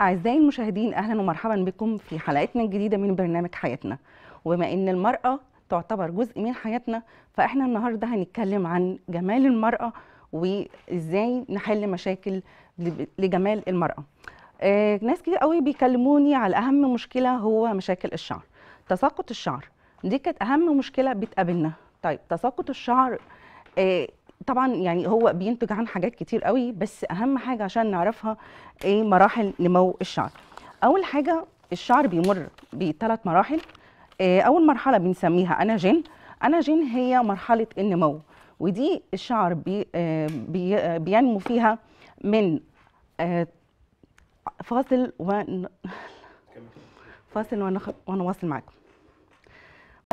أعزائي المشاهدين أهلا ومرحبا بكم في حلقتنا الجديدة من برنامج حياتنا وبما أن المرأة تعتبر جزء من حياتنا فإحنا النهاردة هنتكلم عن جمال المرأة وإزاي نحل مشاكل لجمال المرأة آه ناس كتير قوي بيكلموني على أهم مشكلة هو مشاكل الشعر تساقط الشعر دي كانت أهم مشكلة بتقابلنا طيب تساقط الشعر آه، طبعا يعني هو بينتج عن حاجات كتير قوي بس اهم حاجه عشان نعرفها ايه مراحل نمو الشعر اول حاجه الشعر بيمر بثلاث مراحل إيه اول مرحله بنسميها اناجين اناجين هي مرحله النمو ودي الشعر بي آه، بي آه، بينمو فيها من آه، فاصل و فاصل وانا واصل معاكم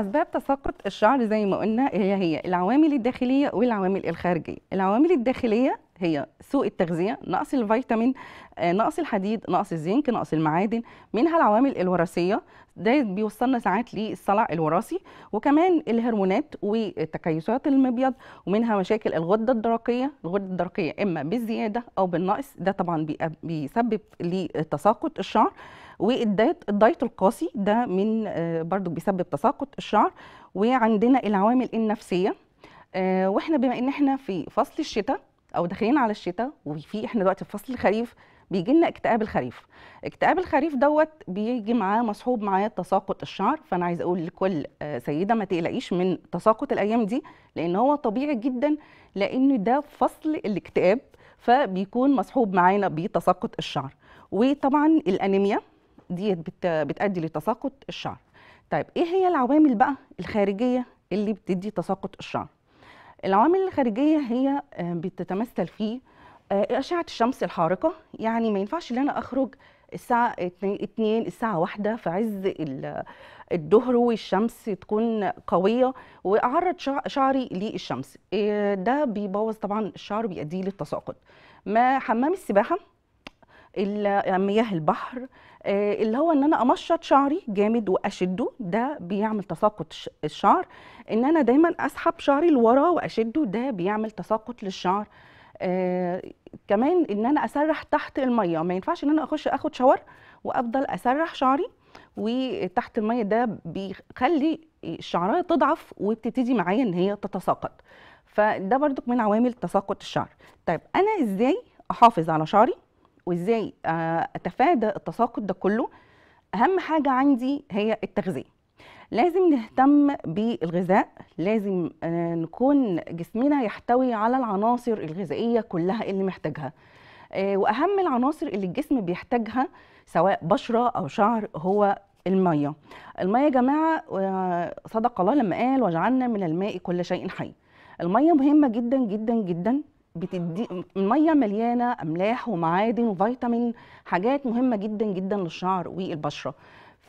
أسباب تساقط الشعر زي ما قلنا هي هي العوامل الداخلية والعوامل الخارجية العوامل الداخلية هي سوء التغذية نقص الفيتامين آه، نقص الحديد نقص الزنك نقص المعادن منها العوامل الوراثية ده بيوصلنا ساعات للصلع الوراثي وكمان الهرمونات وتكيسات المبيض ومنها مشاكل الغدة الدرقية الغدة الدرقية إما بالزيادة أو بالنقص ده طبعا بيسبب لتساقط الشعر والدايت الدايت القاسي ده من آه، برضو بيسبب تساقط الشعر وعندنا العوامل النفسيه آه، واحنا بما ان احنا في فصل الشتاء او داخلين على الشتاء وفي احنا دلوقتي في فصل الخريف بيجي لنا اكتئاب الخريف اكتئاب الخريف دوت بيجي معاه مصحوب معاه تساقط الشعر فانا عايز اقول لكل آه، سيده ما تقلقيش من تساقط الايام دي لان هو طبيعي جدا لان ده فصل الاكتئاب فبيكون مصحوب معانا بتساقط الشعر وطبعا الانيميا دي بتؤدي لتساقط الشعر طيب ايه هي العوامل بقى الخارجيه اللي بتدي تساقط الشعر العوامل الخارجيه هي آه، بتتمثل في آه، اشعه الشمس الحارقه يعني ما ينفعش ان انا اخرج الساعه 2 الساعه 1 في عز الظهر والشمس تكون قويه واعرض شعري للشمس آه، ده بيبوظ طبعا الشعر بيؤدي للتساقط ما حمام السباحه مياه البحر آه، اللي هو ان انا امشط شعري جامد واشده ده بيعمل تساقط الشعر ان انا دايما اسحب شعري لورا واشده ده بيعمل تساقط للشعر آه، كمان ان انا اسرح تحت الميه ما ينفعش ان انا اخش اخد شاور وافضل اسرح شعري وتحت الميه ده بيخلي الشعريه تضعف وبتبتدي معايا ان هي تتساقط فده برضك من عوامل تساقط الشعر طيب انا ازاي احافظ على شعري وازاي آه، اتفادى التساقط ده كله اهم حاجه عندي هي التغذيه لازم نهتم بالغذاء لازم آه، نكون جسمنا يحتوي على العناصر الغذائيه كلها اللي محتاجها آه، واهم العناصر اللي الجسم بيحتاجها سواء بشره او شعر هو الميه الميه يا جماعه صدق الله لما قال وجعلنا من الماء كل شيء حي الميه مهمه جدا جدا جدا بتدي الميه مليانه املاح ومعادن وفيتامين حاجات مهمه جدا جدا للشعر والبشره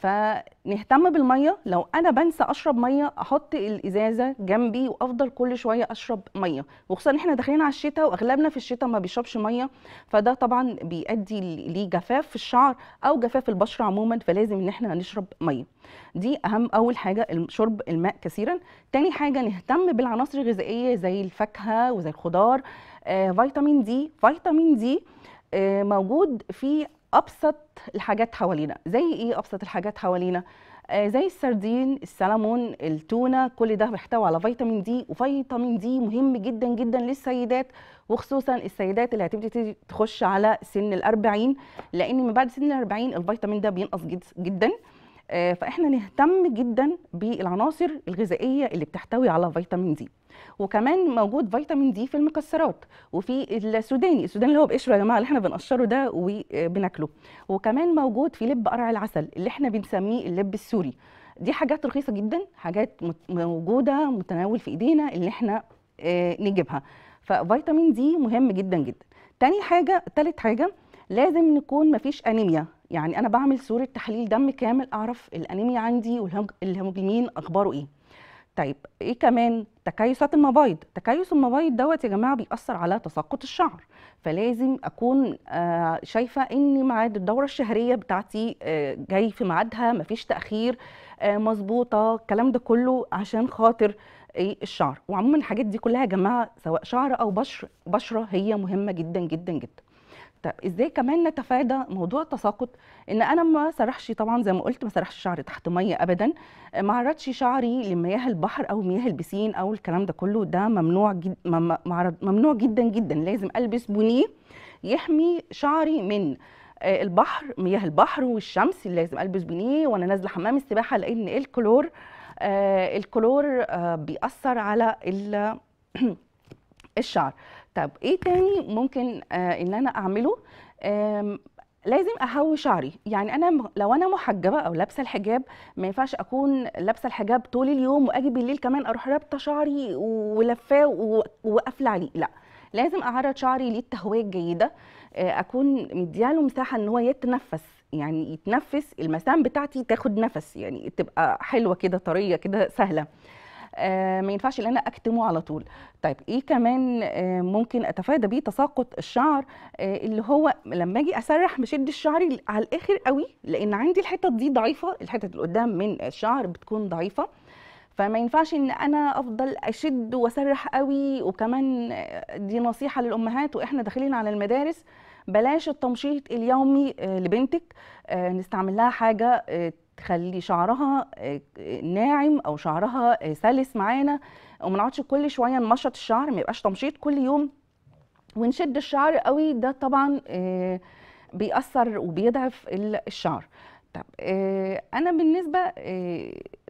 فنهتم بالميه لو انا بنسى اشرب ميه احط الازازه جنبي وافضل كل شويه اشرب ميه وخصوصا ان احنا داخلين على الشتاء واغلبنا في الشتاء ما بيشربش ميه فده طبعا بيؤدي لجفاف في الشعر او جفاف البشره عموما فلازم ان احنا نشرب ميه دي اهم اول حاجه شرب الماء كثيرا تاني حاجه نهتم بالعناصر الغذائيه زي الفاكهه وزي الخضار آه فيتامين دي فيتامين دي آه موجود في ابسط الحاجات حوالينا زي ايه ابسط الحاجات حوالينا آه زي السردين السلمون التونه كل ده بيحتوي على فيتامين دي وفيتامين دي مهم جدا جدا للسيدات وخصوصا السيدات اللي هتبتدي تخش على سن الأربعين لان من بعد سن الأربعين الفيتامين ده بينقص جدا آه، فاحنا نهتم جدا بالعناصر الغذائيه اللي بتحتوي على فيتامين دي وكمان موجود فيتامين دي في المكسرات وفي السوداني السوداني اللي هو بقشره يا جماعه اللي احنا بنقشره ده وبناكله آه، وكمان موجود في لب قرع العسل اللي احنا بنسميه اللب السوري دي حاجات رخيصه جدا حاجات موجوده متناول في ايدينا اللي احنا آه، نجيبها ففيتامين دي مهم جدا جدا تاني حاجه تالت حاجه لازم نكون مفيش انيميا يعني انا بعمل صوره تحليل دم كامل اعرف الانيميا عندي والهيموجلوبين اخباره ايه طيب ايه كمان تكيسات المبايض تكيس المبايض دوت يا جماعه بيأثر على تساقط الشعر فلازم اكون آه شايفه ان ميعاد الدوره الشهريه بتاعتي آه جاي في ميعادها مفيش تاخير آه مظبوطه الكلام ده كله عشان خاطر ايه الشعر وعموما الحاجات دي كلها يا جماعه سواء شعر او بشر بشره هي مهمه جدا جدا جدا طب ازاي كمان نتفادى موضوع التساقط ان انا ما سرحش طبعا زي ما قلت ما سرحش شعري تحت ميه ابدا ما عرضش شعري لمياه البحر او مياه البسين او الكلام ده كله ده ممنوع جد ممنوع جدا جدا لازم البس بونيه يحمي شعري من آه، البحر مياه البحر والشمس لازم البس بنيه وانا نازله حمام السباحه لان الكلور آه الكلور آه بيأثر على الشعر طب ايه تاني ممكن آه، ان انا اعمله لازم اهوي شعري يعني انا لو انا محجبه او لابسه الحجاب ما ينفعش اكون لابسه الحجاب طول اليوم واجي بالليل كمان اروح رابطه شعري ولفاه وقافله عليه لا لازم اعرض شعري للتهويه الجيده آه، اكون مدياله مساحه ان هو يتنفس يعني يتنفس المسام بتاعتي تاخد نفس يعني تبقى حلوه كده طريه كده سهله آه، ما ينفعش ان انا اكتمه على طول طيب ايه كمان آه، ممكن اتفادى بيه تساقط الشعر آه، اللي هو لما اجي اسرح بشد الشعر على الاخر قوي لان عندي الحتت دي ضعيفه الحتت اللي قدام من الشعر بتكون ضعيفه فما ينفعش ان انا افضل اشد واسرح قوي وكمان دي نصيحه للامهات واحنا داخلين على المدارس بلاش التمشيط اليومي لبنتك نستعمل لها حاجه تخلي شعرها آه، ناعم او شعرها آه، سلس معانا وما نقعدش كل شويه نمشط الشعر ما يبقاش تمشيط كل يوم ونشد الشعر قوي ده طبعا آه، بيأثر وبيضعف الشعر طب انا بالنسبه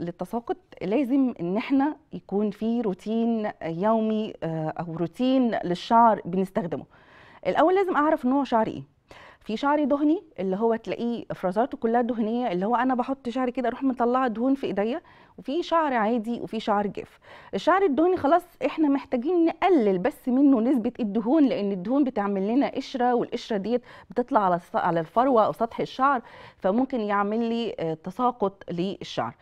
للتساقط لازم ان احنا يكون في روتين يومي او روتين للشعر بنستخدمه الاول لازم اعرف نوع شعري ايه في شعري دهني اللي هو تلاقيه افرازاته كلها دهنيه اللي هو انا بحط شعري كده اروح مطلعه دهون في ايديا وفي شعر عادي وفي شعر جاف الشعر الدهني خلاص احنا محتاجين نقلل بس منه نسبه الدهون لان الدهون بتعمل لنا قشره والقشره ديت بتطلع على على الفروه او سطح الشعر فممكن يعمل لي آه، تساقط للشعر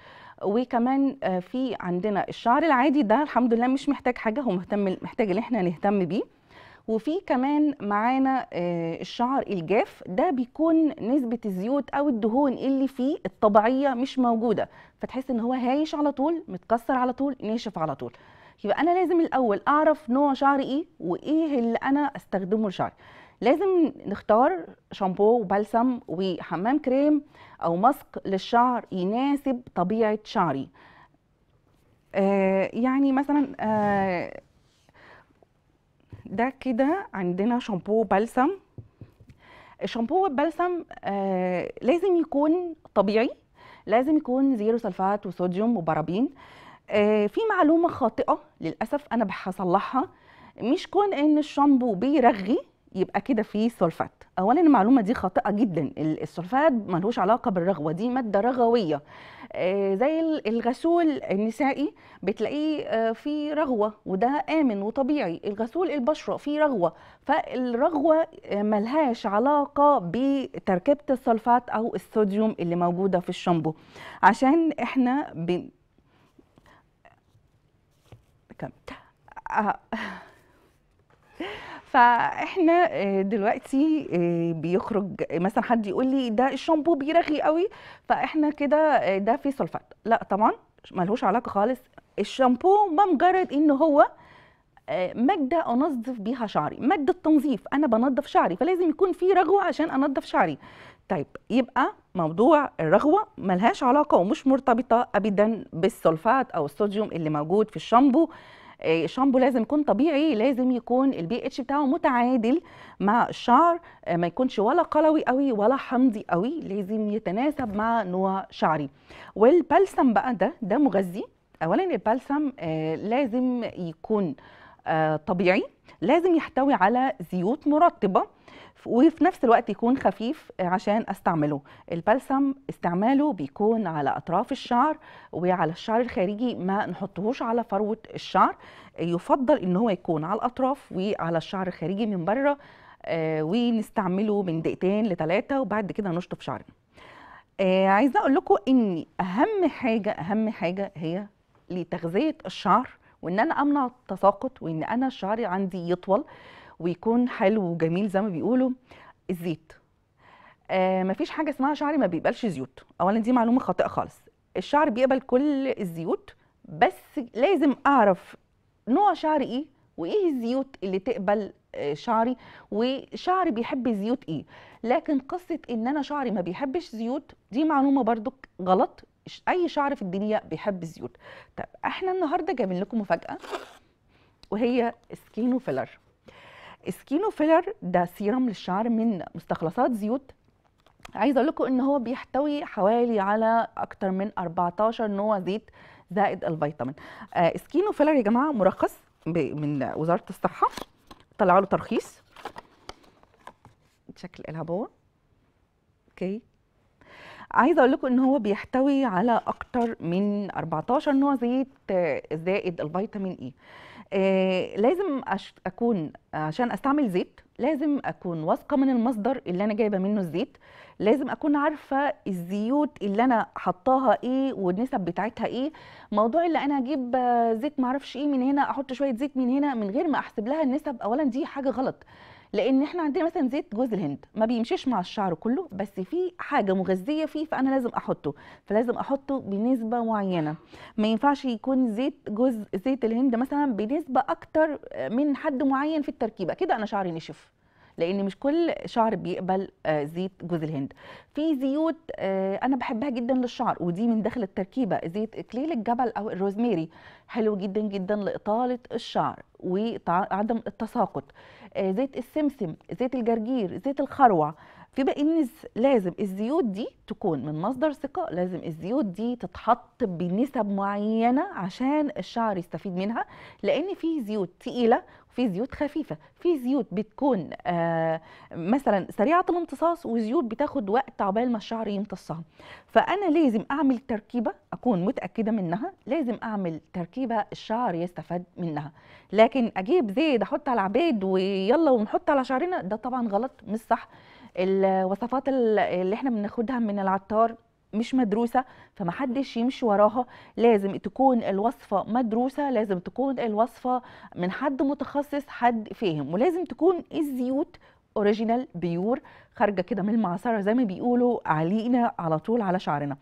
وكمان آه، في عندنا الشعر العادي ده الحمد لله مش محتاج حاجه هو مهتم محتاج ان احنا نهتم بيه وفي كمان معانا آه، الشعر الجاف ده بيكون نسبه الزيوت او الدهون اللي فيه الطبيعيه مش موجوده فتحس ان هو هايش على طول متكسر على طول ناشف على طول يبقى انا لازم الاول اعرف نوع شعري ايه وايه اللي انا استخدمه لشعري لازم نختار شامبو وبلسم وحمام كريم او ماسك للشعر يناسب طبيعه شعري آه يعني مثلا آه ده كده عندنا شامبو بلسم الشامبو والبلسم آه لازم يكون طبيعي لازم يكون زيرو سلفات وصوديوم وبرابين آه في معلومه خاطئه للاسف انا هصلحها مش كون ان الشامبو بيرغي يبقى كده فيه سلفات اولا المعلومه دي خاطئه جدا السلفات ملوش علاقه بالرغوه دي ماده رغويه آه، زي الغسول النسائي بتلاقيه آه، في رغوه وده امن وطبيعي الغسول البشره فيه رغوه فالرغوه آه، ملهاش علاقه بتركيبه الصلفات او الصوديوم اللي موجوده في الشامبو عشان احنا بن... كم. فاحنا آه، دلوقتي آه، بيخرج مثلا حد يقول لي ده الشامبو بيرغي قوي فاحنا كده آه، ده فيه سلفات لا طبعا ملهوش علاقه خالص الشامبو ما مجرد ان هو ماده انظف بيها شعري ماده تنظيف انا بنظف شعري فلازم يكون في رغوه عشان انظف شعري طيب يبقى موضوع الرغوه ملهاش علاقه ومش مرتبطه ابدا بالسلفات او الصوديوم اللي موجود في الشامبو الشامبو آه، لازم يكون طبيعي لازم يكون البي اتش بتاعه متعادل مع الشعر آه، ما يكونش ولا قلوي قوي ولا حمضي قوي لازم يتناسب مع نوع شعري والبلسم بقى ده ده مغذي اولا البلسم آه، لازم يكون آه، طبيعي لازم يحتوي على زيوت مرطبه وفي نفس الوقت يكون خفيف عشان استعمله البلسم استعماله بيكون على اطراف الشعر وعلى الشعر الخارجي ما نحطهوش على فروه الشعر يفضل ان هو يكون على الاطراف وعلى الشعر الخارجي من بره آه، ونستعمله من دقيقتين لثلاثه وبعد كده نشطف شعرنا آه، عايزه اقول لكم ان اهم حاجه اهم حاجه هي لتغذيه الشعر وان انا امنع التساقط وان انا شعري عندي يطول ويكون حلو وجميل زي ما بيقولوا الزيت آه مفيش حاجه اسمها شعري ما بيقبلش زيوت اولا دي معلومه خاطئه خالص الشعر بيقبل كل الزيوت بس لازم اعرف نوع شعري ايه وايه الزيوت اللي تقبل آه، شعري وشعري بيحب زيوت ايه لكن قصه ان انا شعري ما بيحبش زيوت دي معلومه برضو غلط اي شعر في الدنيا بيحب الزيوت طب احنا النهارده جايبين لكم مفاجاه وهي سكينو فيلر سكينو فيلر ده سيرم للشعر من مستخلصات زيوت عايزه اقول لكم ان هو بيحتوي حوالي على اكتر من 14 نوع زيت زائد الفيتامين آه سكينو فيلر يا جماعه مرخص من وزاره الصحه طلعوا له ترخيص شكل الهبوه اوكي عايزه اقول لكم ان هو بيحتوي على اكتر من 14 نوع زيت آه، زائد الفيتامين اي آه، لازم اكون عشان استعمل زيت لازم اكون واثقه من المصدر اللي انا جايبه منه الزيت لازم اكون عارفه الزيوت اللي انا حطاها ايه والنسب بتاعتها ايه موضوع اللي انا اجيب آه، زيت معرفش ايه من هنا احط شويه زيت من هنا من غير ما احسب لها النسب اولا دي حاجه غلط لان احنا عندنا مثلا زيت جوز الهند ما بيمشيش مع الشعر كله بس في حاجه مغذيه فيه فانا لازم احطه فلازم احطه بنسبه معينه ما ينفعش يكون زيت جوز زيت الهند مثلا بنسبه اكتر من حد معين في التركيبه كده انا شعري نشف لان مش كل شعر بيقبل آه، زيت جوز الهند في زيوت آه، انا بحبها جدا للشعر ودي من داخل التركيبه زيت اكليل الجبل او الروزميري حلو جدا جدا لاطاله الشعر وعدم التساقط آه، زيت السمسم زيت الجرجير زيت الخروع في بقى ان لازم الزيوت دي تكون من مصدر ثقه لازم الزيوت دي تتحط بنسب معينه عشان الشعر يستفيد منها لان في زيوت تقيله وفي زيوت خفيفه في زيوت بتكون آه مثلا سريعه الامتصاص وزيوت بتاخد وقت عبال ما الشعر يمتصها فانا لازم اعمل تركيبه اكون متاكده منها لازم اعمل تركيبه الشعر يستفاد منها لكن اجيب زيت احط على العباد ويلا ونحط على شعرنا ده طبعا غلط مش صح الوصفات اللي احنا بناخدها من العطار مش مدروسه فمحدش يمشي وراها لازم تكون الوصفه مدروسه لازم تكون الوصفه من حد متخصص حد فاهم ولازم تكون الزيوت اوريجينال بيور خارجه كده من المعصره زي ما بيقولوا علينا على طول على شعرنا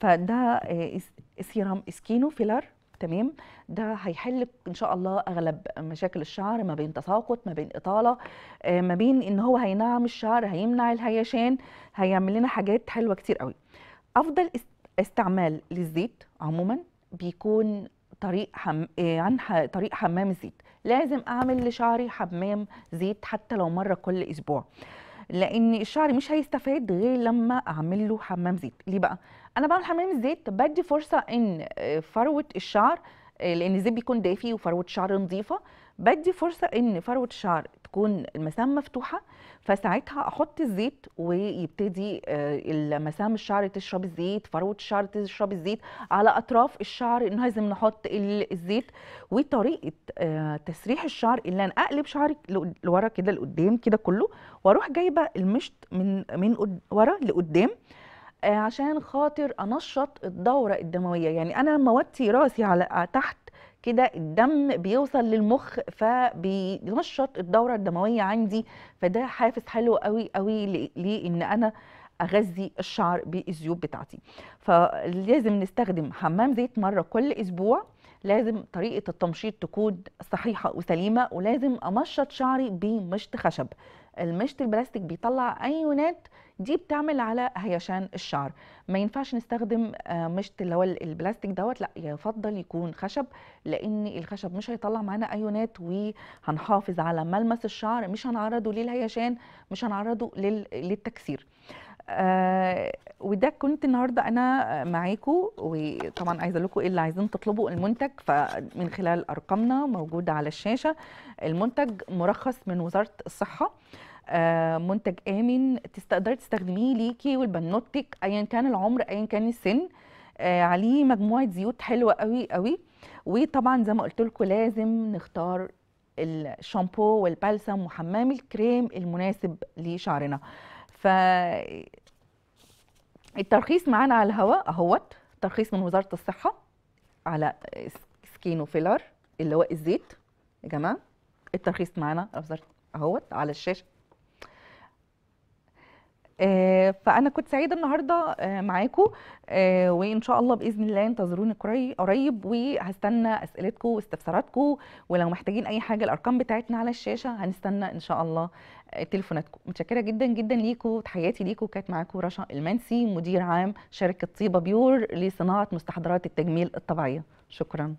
فده آه، سيرام سكينو فيلر تمام ده هيحل ان شاء الله اغلب مشاكل الشعر ما بين تساقط ما بين اطاله آه، ما بين ان هو هينعم الشعر هيمنع الهيشان هيعمل لنا حاجات حلوه كتير قوي افضل استعمال للزيت عموما بيكون طريق حم... آه، عن ح... طريق حمام الزيت لازم اعمل لشعري حمام زيت حتى لو مره كل اسبوع لان الشعر مش هيستفاد غير لما اعمل له حمام زيت ليه بقى انا بعمل حمام الزيت بدي فرصه ان آه، فروه الشعر آه، لان الزيت بيكون دافي وفروه الشعر نظيفه بدي فرصه ان فروه الشعر تكون المسام مفتوحه فساعتها احط الزيت ويبتدي آه، المسام الشعر تشرب الزيت فروه الشعر تشرب الزيت على اطراف الشعر انه لازم نحط الزيت وطريقه تسريح الشعر اللي انا اقلب شعري لورا كده لقدام كده كله واروح جايبه المشط من من ورا لقدام آه، عشان خاطر انشط الدوره الدمويه يعني انا لما اوطي راسي على تحت كده الدم بيوصل للمخ فبينشط الدوره الدمويه عندي فده حافز حلو قوي قوي لان انا اغذي الشعر بالزيوت بتاعتي فلازم نستخدم حمام زيت مره كل اسبوع لازم طريقه التمشيط تكون صحيحه وسليمه ولازم امشط شعري بمشط خشب المشط البلاستيك بيطلع ايونات دي بتعمل على هيشان الشعر ما ينفعش نستخدم آه، مشط اللي هو البلاستيك دوت لا يفضل يكون خشب لان الخشب مش هيطلع معانا ايونات وهنحافظ على ملمس الشعر مش هنعرضه للهيشان مش هنعرضه للتكسير آه وده كنت النهارده انا معاكم وطبعا عايزه لكم ايه اللي عايزين تطلبوا المنتج فمن خلال ارقامنا موجوده على الشاشه المنتج مرخص من وزاره الصحه آه، منتج امن تقدري تستخدميه ليكي ولبنوتك ايا كان العمر ايا كان السن آه، عليه مجموعه زيوت حلوه قوي قوي وطبعا زي ما قلت لكم لازم نختار الشامبو والبلسم وحمام الكريم المناسب لشعرنا ف الترخيص معانا على الهواء اهوت ترخيص من وزاره الصحه على سكينو فيلر اللي هو الزيت يا جماعه الترخيص معانا اهوت على الشاشه آه، فانا كنت سعيده النهارده آه، معاكم آه، وان شاء الله باذن الله انتظروني قريب وهستنى اسئلتكم واستفساراتكم ولو محتاجين اي حاجه الارقام بتاعتنا على الشاشه هنستنى ان شاء الله تليفوناتكم متشكره جدا جدا ليكم تحياتي ليكم كانت معاكم رشا المنسي مدير عام شركه طيبه بيور لصناعه مستحضرات التجميل الطبيعيه شكرا